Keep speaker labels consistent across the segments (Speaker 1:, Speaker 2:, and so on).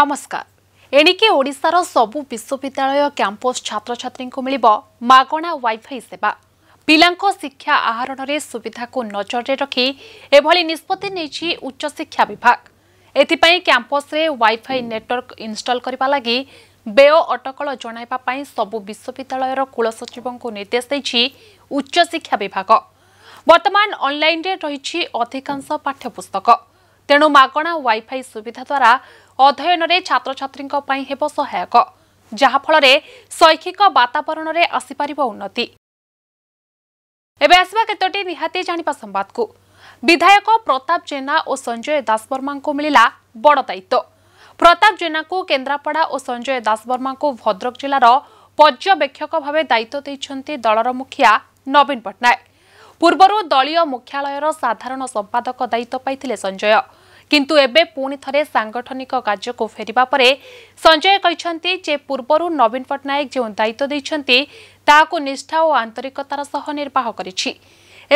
Speaker 1: ନମସ୍କାର ଏଣିକି ଓଡ଼ିଶାର ସବୁ ବିଶ୍ୱବିଦ୍ୟାଳୟ କ୍ୟାମ୍ପସ୍ ଛାତ୍ରଛାତ୍ରୀଙ୍କୁ ମିଳିବ ମାଗଣା ୱାଇଫାଇ ସେବା ପିଲାଙ୍କ ଶିକ୍ଷା ଆହରଣରେ ସୁବିଧାକୁ ନଜରରେ ରଖି ଏଭଳି ନିଷ୍ପତ୍ତି ନେଇଛି ଉଚ୍ଚଶିକ୍ଷା ବିଭାଗ ଏଥିପାଇଁ କ୍ୟାମ୍ପସ୍ରେ ୱାଇଫାଇ ନେଟୱର୍କ ଇନଷ୍ଟଲ କରିବା ଲାଗି ବ୍ୟୟ ଅଟକଳ ଜଣାଇବା ପାଇଁ ସବୁ ବିଶ୍ୱବିଦ୍ୟାଳୟର କୁଳସଚିବଙ୍କୁ ନିର୍ଦ୍ଦେଶ ଦେଇଛି ଉଚ୍ଚଶିକ୍ଷା ବିଭାଗ ବର୍ତ୍ତମାନ ଅନ୍ଲାଇନ୍ରେ ରହିଛି ଅଧିକାଂଶ ପାଠ୍ୟପୁସ୍ତକ ତେଣୁ ମାଗଣା ୱାଇଫାଇ ସୁବିଧା ଦ୍ୱାରା ଅଧ୍ୟୟନରେ ଛାତ୍ରଛାତ୍ରୀଙ୍କ ପାଇଁ ହେବ ସହାୟକ ଯାହାଫଳରେ ଶୈକ୍ଷିକ ବାତାବରଣରେ ଆସିପାରିବ ଉନ୍ନତି ଏବେ ଆସିବା କେତୋଟି ନିହାତି ଜାଣିବା ସମ୍ବାଦକୁ ବିଧାୟକ ପ୍ରତାପ ଜେନା ଓ ସଞ୍ଜୟ ଦାସବର୍ମାଙ୍କୁ ମିଳିଲା ବଡ଼ ଦାୟିତ୍ୱ ପ୍ରତାପ ଜେନାଙ୍କୁ କେନ୍ଦ୍ରାପଡ଼ା ଓ ସଞ୍ଜୟ ଦାସବର୍ମାଙ୍କୁ ଭଦ୍ରକ ଜିଲ୍ଲାର ପର୍ଯ୍ୟବେକ୍ଷକ ଭାବେ ଦାୟିତ୍ୱ ଦେଇଛନ୍ତି ଦଳର ମୁଖିଆ ନବୀନ ପଟ୍ଟନାୟକ ପୂର୍ବରୁ ଦଳୀୟ ମୁଖ୍ୟାଳୟର ସାଧାରଣ ସମ୍ପାଦକ ଦାୟିତ୍ୱ ପାଇଥିଲେ ସଞ୍ଜୟ କିନ୍ତୁ ଏବେ ପୁଣି ଥରେ ସାଂଗଠନିକ କାର୍ଯ୍ୟକୁ ଫେରିବା ପରେ ସଞ୍ଜୟ କହିଛନ୍ତି ଯେ ପୂର୍ବରୁ ନବୀନ ପଟ୍ଟନାୟକ ଯେଉଁ ଦାୟିତ୍ୱ ଦେଇଛନ୍ତି ତାହାକୁ ନିଷ୍ଠା ଓ ଆନ୍ତରିକତାର ସହ ନିର୍ବାହ କରିଛି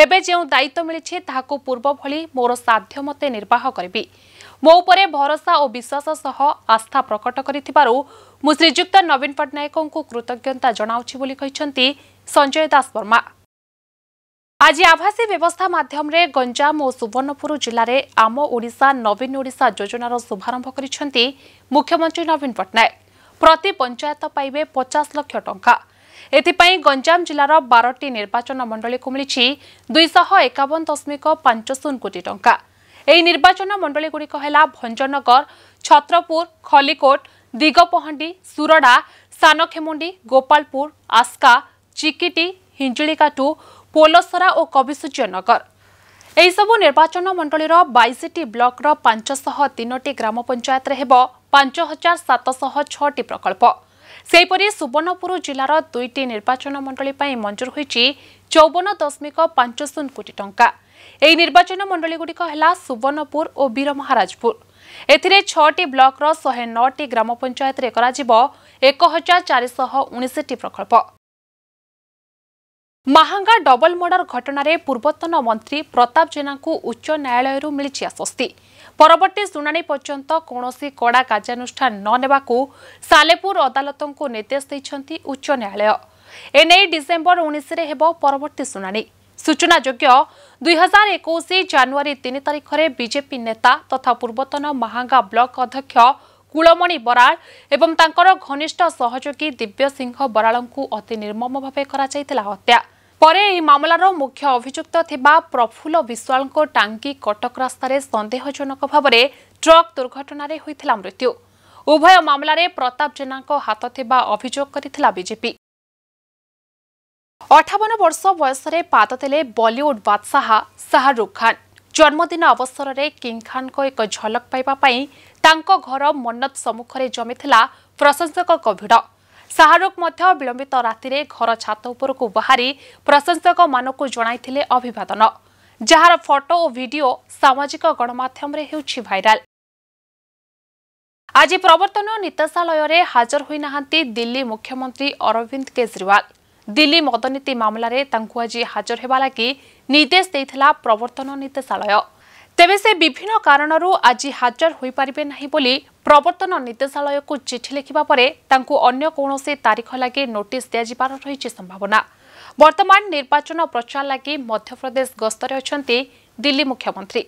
Speaker 1: ଏବେ ଯେଉଁ ଦାୟିତ୍ୱ ମିଳିଛି ତାହାକୁ ପୂର୍ବ ଭଳି ମୋର ସାଧ୍ୟ ମତେ ନିର୍ବାହ କରିବି ମୋ ଉପରେ ଭରସା ଓ ବିଶ୍ୱାସ ସହ ଆସ୍ଥା ପ୍ରକଟ କରିଥିବାରୁ ମୁଁ ଶ୍ରୀଯୁକ୍ତ ନବୀନ ପଟ୍ଟନାୟକଙ୍କୁ କୃତଜ୍ଞତା ଜଣାଉଛି ବୋଲି କହିଛନ୍ତି ସଞ୍ଜୟ ଦାସ ବର୍ମା আজ আভাসী ব্যবস্থা মাধ্যমে গঞ্জাম ও সুবর্ণপুর জেলায় আম ওড়শা নবীন ওড়শা যোজনার শুভারম্ভ করেছেন মুখ্যমন্ত্রী নবীন পট্টনাক প্রতি পঞ্চায়েত পাইবে পচাশ লক্ষ টঙ্কা এথিপাই গঞ্জাম জেলার বারটি নির্বাচন মণ্ডলীকে মিছে দুইশ একাবন দশমিক পাঁচ শূন্য কোটি টঙ্কা এই নির্বাচন মণ্ডলীগুড়ি হল ভঞ্জনগর ছত্রপুর খলিকোট দিগপহি সুরডা সানখেমুন্ডি গোপালপুর আসকা চিকিটি হিঞ্জুলিকাটু ପୋଲସରା ଓ କବିସୂର୍ଯ୍ୟନଗର ଏହିସବୁ ନିର୍ବାଚନ ମଣ୍ଡଳୀର ବାଇଶଟି ବ୍ଲକର ପାଞ୍ଚଶହ ତିନୋଟି ଗ୍ରାମ ପଞ୍ଚାୟତରେ ହେବ ପାଞ୍ଚ ହଜାର ସାତଶହ ଛଅଟି ପ୍ରକଳ୍ପ ସେହିପରି ସୁବର୍ଣ୍ଣପୁର ଜିଲ୍ଲାର ଦୁଇଟି ନିର୍ବାଚନ ମଣ୍ଡଳୀ ପାଇଁ ମଞ୍ଜୁର ହୋଇଛି ଚଉବନ ଦଶମିକ ପାଞ୍ଚ ଶୂନ କୋଟି ଟଙ୍କା ଏହି ନିର୍ବାଚନ ମଣ୍ଡଳୀଗୁଡ଼ିକ ହେଲା ସୁବର୍ଣ୍ଣପୁର ଓ ବୀରମହାରାଜପୁର ଏଥିରେ ଛଅଟି ବ୍ଲକର ଶହେ ନଅଟି ଗ୍ରାମ ପଞ୍ଚାୟତରେ କରାଯିବ ଏକ ହଜାର ଚାରିଶହ ଉଣେଇଶଟି ପ୍ରକଳ୍ପ ମାହାଙ୍ଗା ଡବଲ ମର୍ଡର ଘଟଣାରେ ପୂର୍ବତନ ମନ୍ତ୍ରୀ ପ୍ରତାପ ଜେନାଙ୍କୁ ଉଚ୍ଚ ନ୍ୟାୟାଳୟରୁ ମିଳିଛି ଆଶ୍ୱସ୍ତି ପରବର୍ତ୍ତୀ ଶୁଣାଣି ପର୍ଯ୍ୟନ୍ତ କୌଣସି କଡ଼ା କାର୍ଯ୍ୟାନୁଷ୍ଠାନ ନ ନେବାକୁ ସାଲେପୁର ଅଦାଲତଙ୍କୁ ନିର୍ଦ୍ଦେଶ ଦେଇଛନ୍ତି ଉଚ୍ଚ ନ୍ୟାୟାଳୟ ଏନେଇ ଡିସେମ୍ବର ଉଣେଇଶରେ ହେବ ପରବର୍ତ୍ତୀ ଶୁଣାଣି ସୂଚନାଯୋଗ୍ୟ ଦୁଇହଜାର ଏକୋଇଶ ଜାନୁଆରୀ ତିନି ତାରିଖରେ ବିଜେପି ନେତା ତଥା ପୂର୍ବତନ ମାହାଙ୍ଗା ବ୍ଲକ ଅଧ୍ୟକ୍ଷ କୁଳମଣି ବରାଳ ଏବଂ ତାଙ୍କର ଘନିଷ୍ଠ ସହଯୋଗୀ ଦିବ୍ୟସିଂହ ବରାଳଙ୍କୁ ଅତି ନିର୍ମମ ଭାବେ କରାଯାଇଥିଲା ହତ୍ୟା ପରେ ଏହି ମାମଲାର ମୁଖ୍ୟ ଅଭିଯୁକ୍ତ ଥିବା ପ୍ରଫୁଲ୍ଲ ବିଶ୍ୱାଳଙ୍କ ଟାଙ୍କି କଟକ ରାସ୍ତାରେ ସନ୍ଦେହଜନକ ଭାବରେ ଟ୍ରକ୍ ଦୁର୍ଘଟଣାରେ ହୋଇଥିଲା ମୃତ୍ୟୁ ଉଭୟ ମାମଲାରେ ପ୍ରତାପ ଜେନାଙ୍କ ହାତ ଥିବା ଅଭିଯୋଗ କରିଥିଲା ବିଜେପି ଅଠାବନ ବର୍ଷ ବୟସରେ ପାଦ ଦେଲେ ବଲିଉଡ୍ ବାଦଶାହା ଶାହରୁଖ ଖାନ୍ ଜନ୍ମଦିନ ଅବସରରେ କିଙ୍ଗ୍ ଖାନ୍ଙ୍କ ଏକ ଝଲକ ପାଇବା ପାଇଁ ତାଙ୍କ ଘର ମନ୍ନତ ସମ୍ମୁଖରେ ଜମିଥିଲା ପ୍ରଶଂସକଙ୍କ ଭିଡ଼ ଶାହରୁଖ ମଧ୍ୟ ବିଳମ୍ବିତ ରାତିରେ ଘର ଛାତ ଉପରକୁ ବାହାରି ପ୍ରଶଂସକମାନଙ୍କୁ ଜଣାଇଥିଲେ ଅଭିବାଦନ ଯାହାର ଫଟୋ ଓ ଭିଡ଼ିଓ ସାମାଜିକ ଗଣମାଧ୍ୟମରେ ହେଉଛି ଭାଇରାଲ ଆଜି ପ୍ରବର୍ତ୍ତନ ନିର୍ଦ୍ଦେଶାଳୟରେ ହାଜର ହୋଇନାହାନ୍ତି ଦିଲ୍ଲୀ ମୁଖ୍ୟମନ୍ତ୍ରୀ ଅରବିନ୍ଦ କେଜରିୱାଲ ଦିଲ୍ଲୀ ମଦନୀତି ମାମଲାରେ ତାଙ୍କୁ ଆଜି ହାଜର ହେବା ଲାଗି ନିର୍ଦ୍ଦେଶ ଦେଇଥିଲା ପ୍ରବର୍ତ୍ତନ ନିର୍ଦ୍ଦେଶାଳୟ ତେବେ ସେ ବିଭିନ୍ନ କାରଣରୁ ଆଜି ହାଜର ହୋଇପାରିବେ ନାହିଁ ବୋଲି ପ୍ରବର୍ତ୍ତନ ନିର୍ଦ୍ଦେଶାଳୟକୁ ଚିଠି ଲେଖିବା ପରେ ତାଙ୍କୁ ଅନ୍ୟ କୌଣସି ତାରିଖ ଲାଗି ନୋଟିସ୍ ଦିଆଯିବାର ରହିଛି ସମ୍ଭାବନା ବର୍ତ୍ତମାନ ନିର୍ବାଚନ ପ୍ରଚାର ଲାଗି ମଧ୍ୟପ୍ରଦେଶ ଗସ୍ତରେ ଅଛନ୍ତି ଦିଲ୍ଲୀ ମୁଖ୍ୟମନ୍ତ୍ରୀ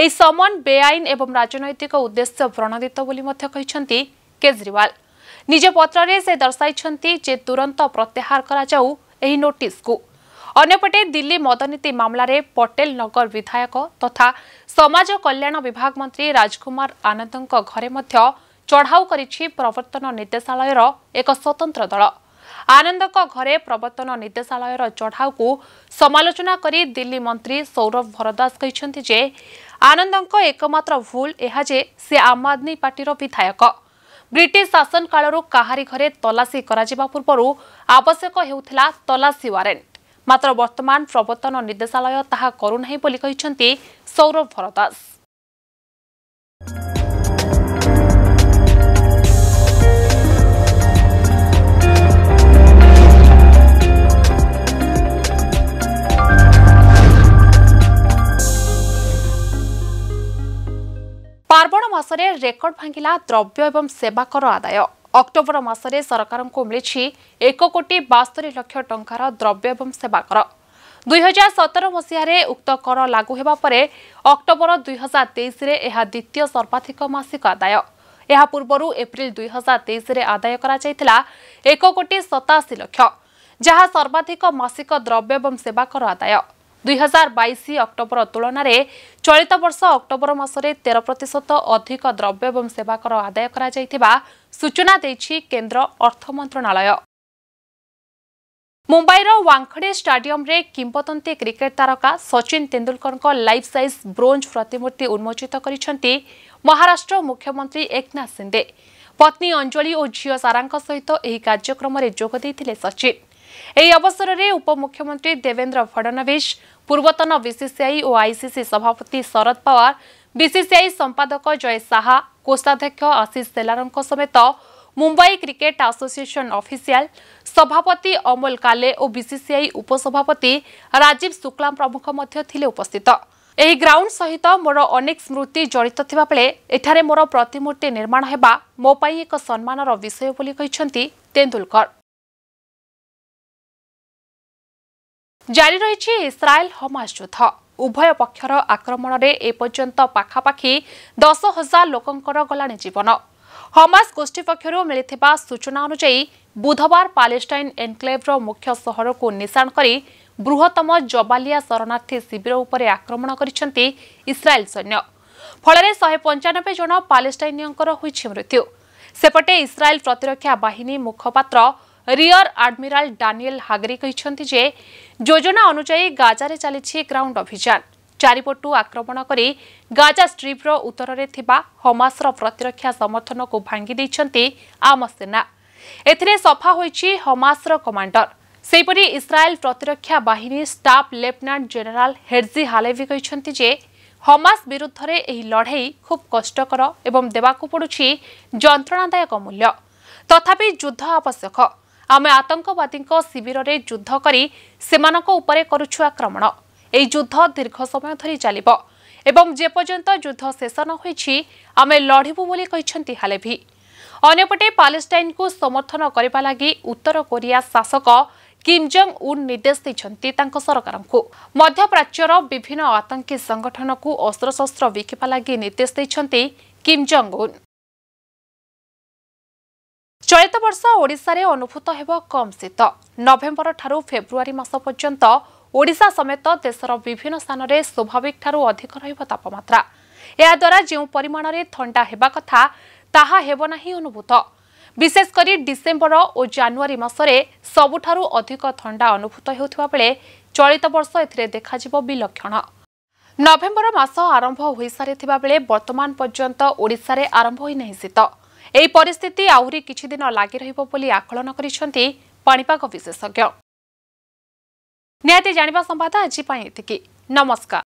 Speaker 1: ଏହି ସମନ ବେଆଇନ ଏବଂ ରାଜନୈତିକ ଉଦ୍ଦେଶ୍ୟ ପ୍ରଣୋଦିତ ବୋଲି ମଧ୍ୟ କହିଛନ୍ତି କେଜରିୱାଲ ନିଜ ପତ୍ରରେ ସେ ଦର୍ଶାଇଛନ୍ତି ଯେ ତୁରନ୍ତ ପ୍ରତ୍ୟାହାର କରାଯାଉ ଏହି ନୋଟିସ୍କୁ ଅନ୍ୟପଟେ ଦିଲ୍ଲୀ ମଦନୀତି ମାମଲାରେ ପଟେଲ ନଗର ବିଧାୟକ ତଥା ସମାଜ କଲ୍ୟାଣ ବିଭାଗ ମନ୍ତ୍ରୀ ରାଜକୁମାର ଆନନ୍ଦଙ୍କ ଘରେ ମଧ୍ୟ ଚଢ଼ାଉ କରିଛି ପ୍ରବର୍ତ୍ତନ ନିର୍ଦ୍ଦେଶାଳୟର ଏକ ସ୍ୱତନ୍ତ୍ର ଦଳ ଆନନ୍ଦଙ୍କ ଘରେ ପ୍ରବର୍ତ୍ତନ ନିର୍ଦ୍ଦେଶାଳୟର ଚଢ଼ାଉକୁ ସମାଲୋଚନା କରି ଦିଲ୍ଲୀ ମନ୍ତ୍ରୀ ସୌରଭ ଭରଦାସ କହିଛନ୍ତି ଯେ ଆନନ୍ଦଙ୍କ ଏକମାତ୍ର ଭୁଲ ଏହା ଯେ ସେ ଆମ ଆଦମୀ ପାର୍ଟିର ବିଧାୟକ ବ୍ରିଟିଶ ଶାସନ କାଳରୁ କାହାରି ଘରେ ତଲାସୀ କରାଯିବା ପୂର୍ବରୁ ଆବଶ୍ୟକ ହେଉଥିଲା ତଲାସୀ ୱାରେଣ୍ଟ ମାତ୍ର ବର୍ତ୍ତମାନ ପ୍ରବର୍ତ୍ତନ ନିର୍ଦ୍ଦେଶାଳୟ ତାହା କରୁନାହିଁ ବୋଲି କହିଛନ୍ତି ସୌରଭ ଭରଦାସ ପାର୍ବଣ ମାସରେ ରେକର୍ଡ ଭାଙ୍ଗିଲା ଦ୍ରବ୍ୟ ଏବଂ ସେବା କର ଆଦାୟ ଅକ୍ଟୋବର ମାସରେ ସରକାରଙ୍କୁ ମିଳିଛି ଏକ କୋଟି ବାସ୍ତରି ଲକ୍ଷ ଟଙ୍କାର ଦ୍ରବ୍ୟ ଏବଂ ସେବା କର ଦୁଇହଜାର ସତର ମସିହାରେ ଉକ୍ତ କର ଲାଗୁ ହେବା ପରେ ଅକ୍ଟୋବର ଦୁଇହଜାର ତେଇଶରେ ଏହା ଦ୍ୱିତୀୟ ସର୍ବାଧିକ ମାସିକ ଆଦାୟ ଏହା ପୂର୍ବରୁ ଏପ୍ରିଲ ଦୁଇହଜାର ତେଇଶରେ ଆଦାୟ କରାଯାଇଥିଲା ଏକ କୋଟି ସତାଅଶୀ ଲକ୍ଷ ଯାହା ସର୍ବାଧିକ ମାସିକ ଦ୍ରବ୍ୟ ଏବଂ ସେବା କର ଆଦାୟ ଦୁଇହଜାର ଅକ୍ଟୋବର ତୁଳନାରେ ଚଳିତ ବର୍ଷ ଅକ୍ଟୋବର ମାସରେ ତେର ପ୍ରତିଶତ ଅଧିକ ଦ୍ରବ୍ୟ ଏବଂ ସେବାକର ଆଦାୟ କରାଯାଇଥିବା ସୂଚନା ଦେଇଛି କେନ୍ଦ୍ର ଅର୍ଥ ମନ୍ତ୍ରଣାଳୟ ମୁମ୍ବାଇର ୱାଙ୍ଖଡ଼େ ଷ୍ଟାଡିୟମରେ କିମ୍ବଦନ୍ତୀ କ୍ରିକେଟ୍ ତାରକା ସଚିନ ତେନ୍ଦୁଲକରଙ୍କ ଲାଇଫ୍ ସାଇଜ୍ ବ୍ରୋଞ୍ଜ ପ୍ରତିମୂର୍ତ୍ତି ଉନ୍ମୋଚିତ କରିଛନ୍ତି ମହାରାଷ୍ଟ୍ର ମୁଖ୍ୟମନ୍ତ୍ରୀ ଏକନାଥ ସିନ୍ଦେ ପତ୍ନୀ ଅଞ୍ଜଳି ଓ ଝିଅ ସାରାଙ୍କ ସହିତ ଏହି କାର୍ଯ୍ୟକ୍ରମରେ ଯୋଗ ଦେଇଥିଲେ ସଚିନ ଏହି ଅବସରରେ ଉପମୁଖ୍ୟମନ୍ତ୍ରୀ ଦେବେନ୍ଦ୍ର ଫଡ଼ନବିସ୍ ପୂର୍ବତନ ବିସିସିଆଇ ଓ ଆଇସିସି ସଭାପତି ଶରଦ ପାୱାର ବିସିସିଆଇ ସମ୍ପାଦକ ଜୟ ଶାହା କୋଷାଧ୍ୟକ୍ଷ ଆଶିଷ ସେଲାରଙ୍କ ସମେତ ମୁମ୍ବାଇ କ୍ରିକେଟ୍ ଆସୋସିଏସନ୍ ଅଫିସିଆଲ ସଭାପତି ଅମୋଲ କାଲେ ଓ ବିସିସିଆଇ ଉପସଭାପତି ରାଜୀବ ଶୁକ୍ଲା ପ୍ରମୁଖ ମଧ୍ୟ ଥିଲେ ଉପସ୍ଥିତ ଏହି ଗ୍ରାଉଣ୍ଡ ସହିତ ମୋର ଅନେକ ସ୍ମୃତି ଜଡ଼ିତ ଥିବାବେଳେ ଏଠାରେ ମୋର ପ୍ରତିମୂର୍ତ୍ତି ନିର୍ମାଣ ହେବା ମୋ ପାଇଁ ଏକ ସମ୍ମାନର ବିଷୟ ବୋଲି କହିଛନ୍ତି ତେନ୍ଦୁଲକର জারি রয়েছে ইস্রায়েল হমাস যুদ্ধ উভয় পক্ষর আক্রমণে এপর্যন্ত পাখাপাখি দশ হাজার লোকঙ্কর গলাণি জীবন হমাস গোষ্ঠী পক্ষর মিলিথিবা সূচনা অনুযায়ী বুধবার পালেস্টাইন এনক্লেভর মুখ্য সহরকু নিশাণ করে বৃহত্তম জবালিয়া শরণার্থী শিবির উপরে আক্রমণ করেছেন ইস্রায়েল সৈন্য ফলে শহে পঞ্চানব্বই জন পালেস্টাইনীয়ঙ্কর হয়েছে মৃত্যু সেপটে ইস্রায়েল প্রতিরক্ষা বাহিনী মুখপাত্র রিয়র আডমিরাল ডানিয়েল হাগরি କହିଛନ୍ତି ଯେ ଯୋଜନା ଅନୁଯାୟୀ ଗାଜାରେ ଚାଲିଛି ଗ୍ରାଉଣ୍ଡ ଅଭିଯାନ ଚାରିପଟୁ ଆକ୍ରମଣ କରି ଗାଜା ଷ୍ଟ୍ରିପ୍ର ଉତ୍ତରରେ ଥିବା ହମାସର ପ୍ରତିରକ୍ଷା ସମର୍ଥନକୁ ଭାଙ୍ଗି ଦେଇଛନ୍ତି ଆମ ସେନା ଏଥିରେ ସଫା ହୋଇଛି ହମାସର କମାଣ୍ଡର ସେହିପରି ଇସ୍ରାଏଲ୍ ପ୍ରତିରକ୍ଷା ବାହିନୀ staff lieutenant general Herzi Halevi କହିଛନ୍ତି ଯେ ହମାସ ବିରୁଦ୍ଧରେ ଏହି ଲଢ଼େଇ ଖୁବ୍ କଷ୍ଟକର ଏବଂ ଦେବାକୁ ପଡ଼ୁଛି ଯନ୍ତ୍ରଣାଦାୟକ ମୂଲ୍ୟ ତଥାପି ଯୁଦ୍ଧ ଆବଶ୍ୟକ ଆମେ ଆତଙ୍କବାଦୀଙ୍କ ଶିବିରରେ ଯୁଦ୍ଧ କରି ସେମାନଙ୍କ ଉପରେ କରୁଛୁ ଆକ୍ରମଣ ଏହି ଯୁଦ୍ଧ ଦୀର୍ଘ ସମୟ ଧରି ଚାଲିବ ଏବଂ ଯେପର୍ଯ୍ୟନ୍ତ ଯୁଦ୍ଧ ଶେଷ ନ ହୋଇଛି ଆମେ ଲଢ଼ିବୁ ବୋଲି କହିଛନ୍ତି ହାଲେଭି ଅନ୍ୟପଟେ ପାଲେଷ୍ଟାଇନ୍କୁ ସମର୍ଥନ କରିବା ଲାଗି ଉତ୍ତର କୋରିଆ ଶାସକ କିମ୍ ଜଙ୍ଗ୍ ଉନ୍ ନିର୍ଦ୍ଦେଶ ଦେଇଛନ୍ତି ତାଙ୍କ ସରକାରଙ୍କୁ ମଧ୍ୟପ୍ରାଚ୍ୟର ବିଭିନ୍ନ ଆତଙ୍କୀ ସଂଗଠନକୁ ଅସ୍ତ୍ରଶସ୍ତ୍ର ବିକିବା ଲାଗି ନିର୍ଦ୍ଦେଶ ଦେଇଛନ୍ତି କିମ୍ ଜଙ୍ଗ୍ ଉନ୍ ଚଳିତ ବର୍ଷ ଓଡ଼ିଶାରେ ଅନୁଭୂତ ହେବ କମ୍ ଶୀତ ନଭେମ୍ବରଠାରୁ ଫେବୃଆରୀ ମାସ ପର୍ଯ୍ୟନ୍ତ ଓଡ଼ିଶା ସମେତ ଦେଶର ବିଭିନ୍ନ ସ୍ଥାନରେ ସ୍ୱାଭାବିକଠାରୁ ଅଧିକ ରହିବ ତାପମାତ୍ରା ଏହାଦ୍ୱାରା ଯେଉଁ ପରିମାଣରେ ଥଣ୍ଡା ହେବା କଥା ତାହା ହେବ ନାହିଁ ଅନୁଭୂତ ବିଶେଷକରି ଡିସେମ୍ବର ଓ ଜାନୁଆରୀ ମାସରେ ସବୁଠାରୁ ଅଧିକ ଥଣ୍ଡା ଅନୁଭୂତ ହେଉଥିବା ବେଳେ ଚଳିତ ବର୍ଷ ଏଥିରେ ଦେଖାଯିବ ବିଲକ୍ଷଣ ନଭେମ୍ବର ମାସ ଆରମ୍ଭ ହୋଇସାରିଥିବା ବେଳେ ବର୍ତ୍ତମାନ ପର୍ଯ୍ୟନ୍ତ ଓଡ଼ିଶାରେ ଆରମ୍ଭ ହୋଇନାହିଁ ଶୀତ ଏହି ପରିସ୍ଥିତି ଆହୁରି କିଛିଦିନ ଲାଗି ରହିବ ବୋଲି ଆକଳନ କରିଛନ୍ତି ପାଣିପାଗ ବିଶେଷଜ୍ଞ ନିହାତି ଜାଣିବା ସମ୍ବାଦ ଆଜି ପାଇଁ ଏତିକି ନମସ୍କାର